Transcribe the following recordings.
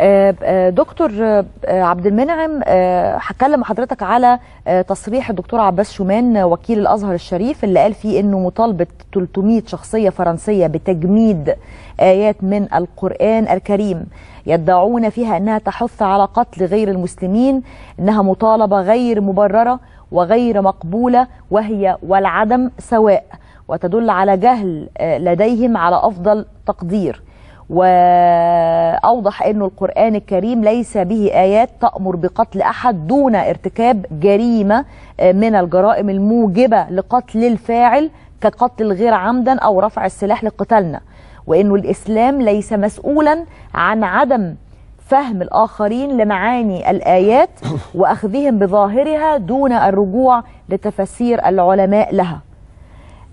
آه، آه، دكتور آه، عبد المنعم هتكلم حضرتك على تصريح الدكتور عباس شومان وكيل الازهر الشريف اللي قال فيه انه مطالبه 300 شخصيه فرنسيه بتجميد ايات من القران الكريم يدعون فيها انها تحث على قتل غير المسلمين انها مطالبه غير مبرره وغير مقبوله وهي والعدم سواء وتدل على جهل لديهم على افضل تقدير وأوضح أن القرآن الكريم ليس به آيات تأمر بقتل أحد دون ارتكاب جريمة آه، من الجرائم الموجبة لقتل الفاعل كقتل الغير عمدا أو رفع السلاح لقتالنا وأنه الإسلام ليس مسؤولا عن عدم فهم الآخرين لمعاني الآيات وأخذهم بظاهرها دون الرجوع لتفسير العلماء لها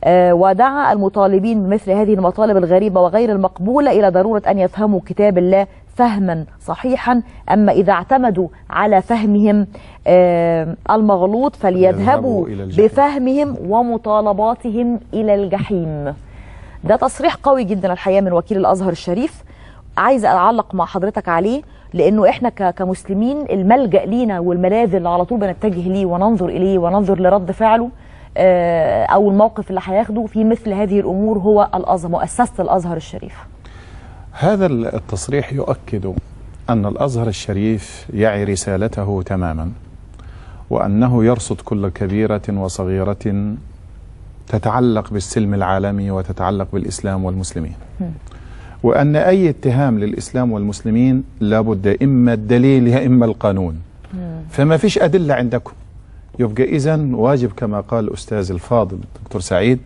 آه، ودعا المطالبين بمثل هذه المطالب الغريبة وغير المقبولة إلى ضرورة أن يفهموا كتاب الله فهما صحيحا أما إذا اعتمدوا على فهمهم آه، المغلوط فليذهبوا بفهمهم ومطالباتهم إلى الجحيم ده تصريح قوي جدا الحقيقة من وكيل الأزهر الشريف عايزة أعلق مع حضرتك عليه لانه احنا كمسلمين الملجا لينا والملاذ اللي على طول بنتجه ليه وننظر اليه وننظر لرد فعله آه، او الموقف اللي هياخده في مثل هذه الامور هو الازهر مؤسسه الازهر الشريف. هذا التصريح يؤكد ان الازهر الشريف يعي رسالته تماما وانه يرصد كل كبيره وصغيره تتعلق بالسلم العالمي وتتعلق بالاسلام والمسلمين. وأن أي اتهام للإسلام والمسلمين لابد إما الدليل يا إما القانون فما فيش أدلة عندكم يبقى إذا واجب كما قال الأستاذ الفاضل الدكتور سعيد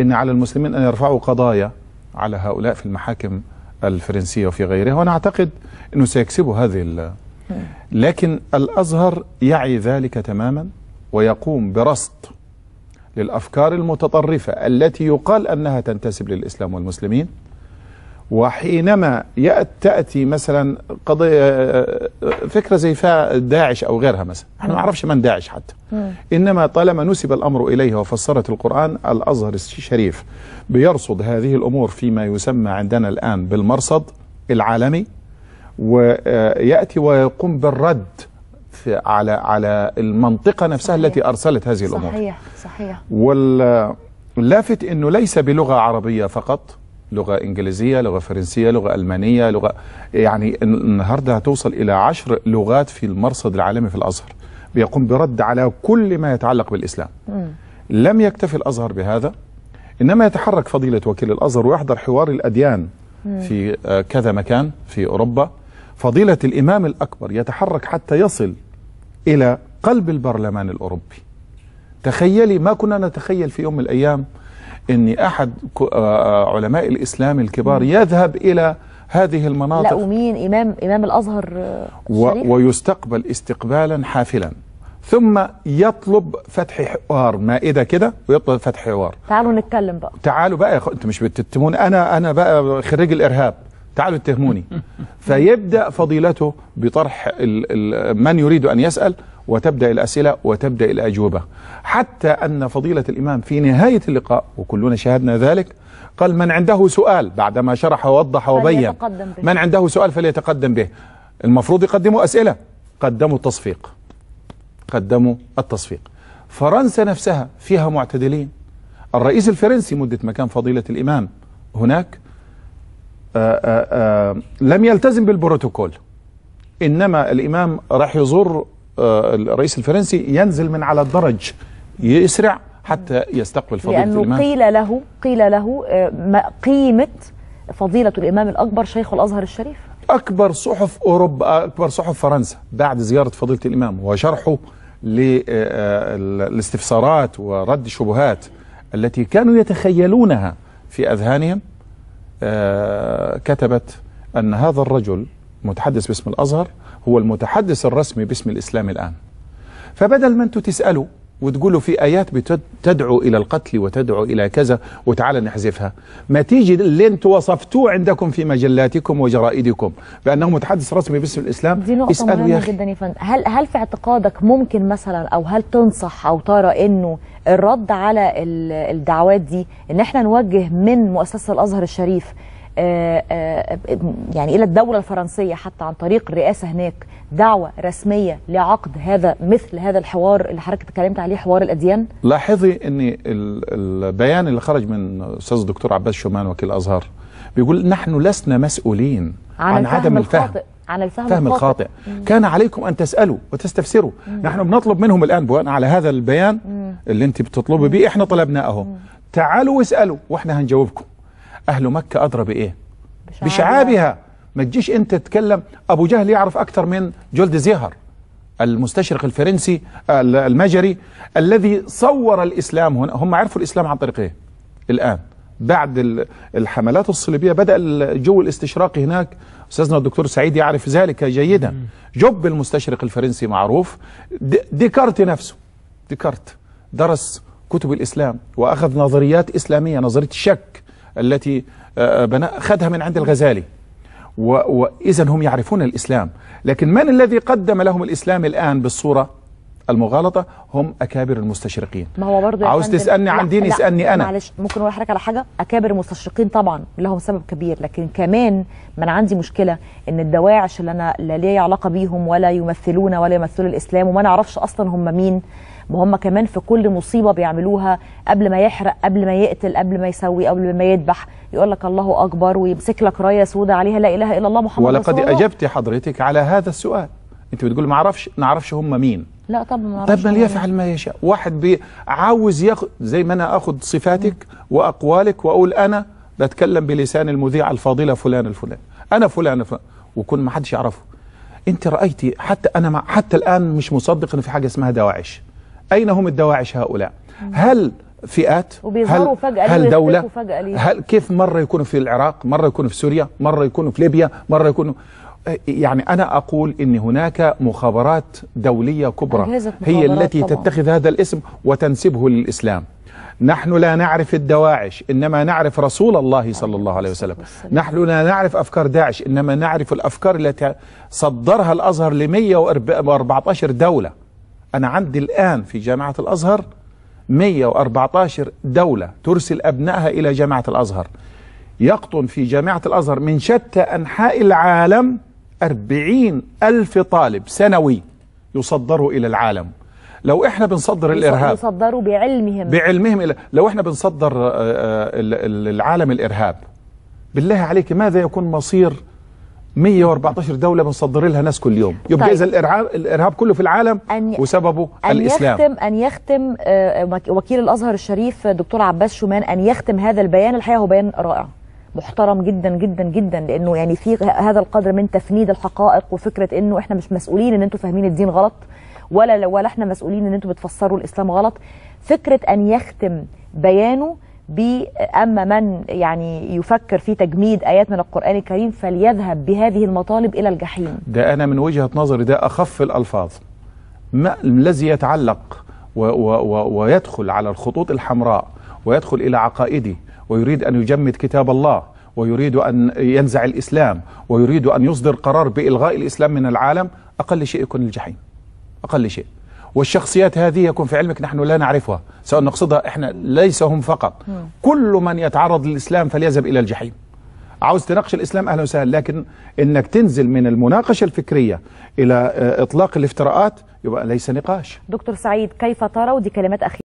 أن على المسلمين أن يرفعوا قضايا على هؤلاء في المحاكم الفرنسية وفي غيرها وأنا أعتقد أنه سيكسبوا هذه لكن الأزهر يعي ذلك تماما ويقوم برصد للأفكار المتطرفة التي يقال أنها تنتسب للإسلام والمسلمين وحينما تأتي مثلا قضية فكرة زي داعش أو غيرها مثلا احنا ما نعرفش من داعش حتى إنما طالما نسب الأمر إليه وفسرت القرآن الأزهر الشريف بيرصد هذه الأمور فيما يسمى عندنا الآن بالمرصد العالمي ويأتي ويقوم بالرد على على المنطقة نفسها صحيح. التي أرسلت هذه الأمور صحيح صحيح واللافت أنه ليس بلغة عربية فقط لغه انجليزيه لغه فرنسيه لغه المانيه لغه يعني النهارده هتوصل الى عشر لغات في المرصد العالمي في الازهر بيقوم برد على كل ما يتعلق بالاسلام م. لم يكتفي الازهر بهذا انما يتحرك فضيله وكيل الازهر ويحضر حوار الاديان م. في آه، كذا مكان في اوروبا فضيله الامام الاكبر يتحرك حتى يصل الى قلب البرلمان الاوروبي تخيلي ما كنا نتخيل في يوم من الايام أن أحد آه، آه، علماء الإسلام الكبار يذهب إلى هذه المناطق لا ومين إمام, إمام الأزهر آه، و ويستقبل استقبالا حافلا ثم يطلب فتح حوار مائده كده ويطلب فتح حوار تعالوا نتكلم بقى تعالوا بقى يا خ... انت مش بتتمون انا انا بقى خريج الارهاب تعالوا اتهموني فيبدأ فضيلته بطرح الـ الـ من يريد أن يسأل وتبدأ الأسئلة وتبدأ الأجوبة حتى أن فضيلة الإمام في نهاية اللقاء وكلنا شاهدنا ذلك قال من عنده سؤال بعدما شرح ووضح وبين من عنده سؤال فليتقدم به المفروض يقدموا أسئلة قدموا التصفيق قدموا التصفيق فرنسا نفسها فيها معتدلين الرئيس الفرنسي مدة مكان فضيلة الإمام هناك آه، آه، آه، لم يلتزم بالبروتوكول إنما الإمام راح يزور الرئيس الفرنسي ينزل من على الدرج يسرع حتى يستقبل فضيلة لأنه الإمام قيل له قيل له قيمة فضيلة الإمام الأكبر شيخ الأزهر الشريف أكبر صحف أوروبا أكبر صحف فرنسا بعد زيارة فضيلة الإمام وشرحه للاستفسارات ورد الشبهات التي كانوا يتخيلونها في أذهانهم آه، كتبت أن هذا الرجل متحدث باسم الأزهر هو المتحدث الرسمي باسم الإسلام الآن فبدل ما أنتم تسألوا وتقول له في ايات بتدعو الى القتل وتدعو الى كذا وتعالى نحذفها ما تيجي اللي انتم وصفتوه عندكم في مجلاتكم وجرائدكم بانه متحدث رسمي باسم الاسلام دي نقطه مهمه جدا يا فندم هل هل في اعتقادك ممكن مثلا او هل تنصح او ترى انه الرد على الدعوات دي ان احنا نوجه من مؤسسه الازهر الشريف آه، آه، آه، يعني إلى الدولة الفرنسية حتى عن طريق الرئاسة هناك دعوة رسمية لعقد هذا مثل هذا الحوار اللي حضرتك اتكلمت عليه حوار الأديان؟ لاحظي أن البيان اللي خرج من أستاذ الدكتور عباس شومان وكيل الأزهر بيقول نحن لسنا مسؤولين عن, عن عدم الفهم الخاطئ. عن الفهم الخاطئ, الخاطئ. كان عليكم أن تسألوا وتستفسروا مم. نحن بنطلب منهم الآن بناء على هذا البيان مم. اللي انت بتطلبي بيه احنا طلبناه اهو تعالوا واسألوا واحنا هنجاوبكم أهل مكة أدرى بإيه بشعابها, بشعابها. ما تجيش أنت تتكلم أبو جهل يعرف اكثر من جولد زيهر المستشرق الفرنسي المجري الذي صور الإسلام هنا هم عرفوا الإسلام عن طريق إيه الآن بعد الحملات الصليبية بدأ الجو الاستشراقي هناك أستاذنا الدكتور سعيد يعرف ذلك جيدا جوب المستشرق الفرنسي معروف ديكارت نفسه ديكارت درس كتب الإسلام وأخذ نظريات إسلامية نظرية الشك التي آه، آه، خدها من عند الغزالي وإذا هم يعرفون الإسلام لكن من الذي قدم لهم الإسلام الآن بالصورة المغالطة هم أكابر المستشرقين ما هو برضه عاوز تسألني عن ديني اسألني أنا معلش ممكن أقول لحضرتك على حاجة أكابر المستشرقين طبعا لهم سبب كبير لكن كمان ما أنا عندي مشكلة إن الدواعش اللي أنا لا لي علاقة بيهم ولا يمثلون ولا يمثلوا الإسلام وما نعرفش أصلا هم مين ما هم كمان في كل مصيبه بيعملوها قبل ما يحرق قبل ما يقتل قبل ما يسوي قبل ما يذبح يقول لك الله اكبر ويمسك لك رايه سودة عليها لا اله الا الله محمد رسول الله. ولقد اجبت حضرتك على هذا السؤال انت بتقول ما اعرفش نعرفش هم مين لا طبعا ما طب من يفعل ما يشاء واحد عاوز ياخد زي ما انا اخد صفاتك واقوالك واقول انا بتكلم بلسان المذيعه الفاضله فلان الفلان انا فلان الفلان وكون ما حدش يعرفه انت رايتي حتى انا مع حتى الان مش مصدق ان في حاجه اسمها دواعش أين هم الدواعش هؤلاء هل فئات هل, فجأة هل دولة فجأة هل كيف مرة يكونوا في العراق مرة يكونوا في سوريا مرة يكونوا في ليبيا مرة يكونوا يعني أنا أقول أن هناك مخابرات دولية كبرى هي التي طبعا. تتخذ هذا الاسم وتنسبه للإسلام نحن لا نعرف الدواعش إنما نعرف رسول الله صلى الله عليه وسلم نحن لا نعرف أفكار داعش إنما نعرف الأفكار التي صدرها الأزهر ل 114 دولة أنا عندي الآن في جامعة الأزهر 114 دولة ترسل أبنائها إلى جامعة الأزهر يقطن في جامعة الأزهر من شتى أنحاء العالم 40 ألف طالب سنوي يصدروا إلى العالم لو احنا بنصدر الارهاب يصدروا بعلمهم بعلمهم لو احنا بنصدر آه، آه، العالم الارهاب بالله عليك ماذا يكون مصير 114 دولة بنصدر لها ناس كل يوم يبقى طيب. إذا الإرهاب, الإرهاب كله في العالم أن وسببه أن الإسلام يختم أن يختم آه، وكيل الأزهر الشريف دكتور عباس شومان أن يختم هذا البيان الحقيقة هو بيان رائع محترم جدا جدا جدا لانه يعني في هذا القدر من تفنيد الحقائق وفكره انه احنا مش مسؤولين ان انتم فاهمين الدين غلط ولا ولا احنا مسؤولين ان انتم بتفسروا الاسلام غلط فكره ان يختم بيانه أما من يعني يفكر في تجميد آيات من القرآن الكريم فليذهب بهذه المطالب إلى الجحيم ده أنا من وجهة نظري ده أخف الألفاظ ما الذي يتعلق و و و ويدخل على الخطوط الحمراء ويدخل إلى عقائدي ويريد أن يجمد كتاب الله ويريد أن ينزع الإسلام ويريد أن يصدر قرار بإلغاء الإسلام من العالم أقل شيء يكون الجحيم أقل شيء والشخصيات هذه يكون في علمك نحن لا نعرفها سواء نقصدها احنا ليس هم فقط كل من يتعرض للاسلام فليذهب الى الجحيم عاوز تناقش الاسلام اهلا وسهلا لكن انك تنزل من المناقشه الفكريه الى آه، اطلاق الافتراءات يبقى ليس نقاش دكتور سعيد كيف ترى ودي كلمات اخيره